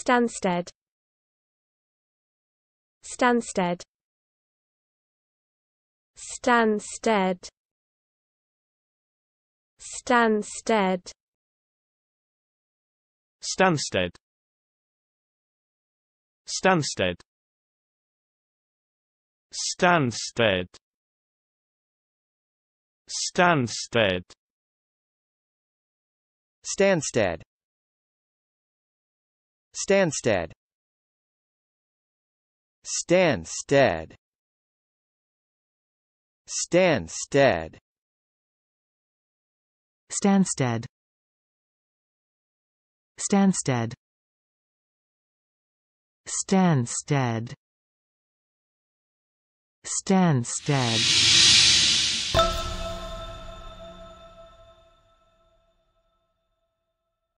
Stansted Stansted Stansted Stansted Stansted Stansted Stansted Stansted Stansted Stansted Stansted Stansted Stansted Stansted Stansted Stansted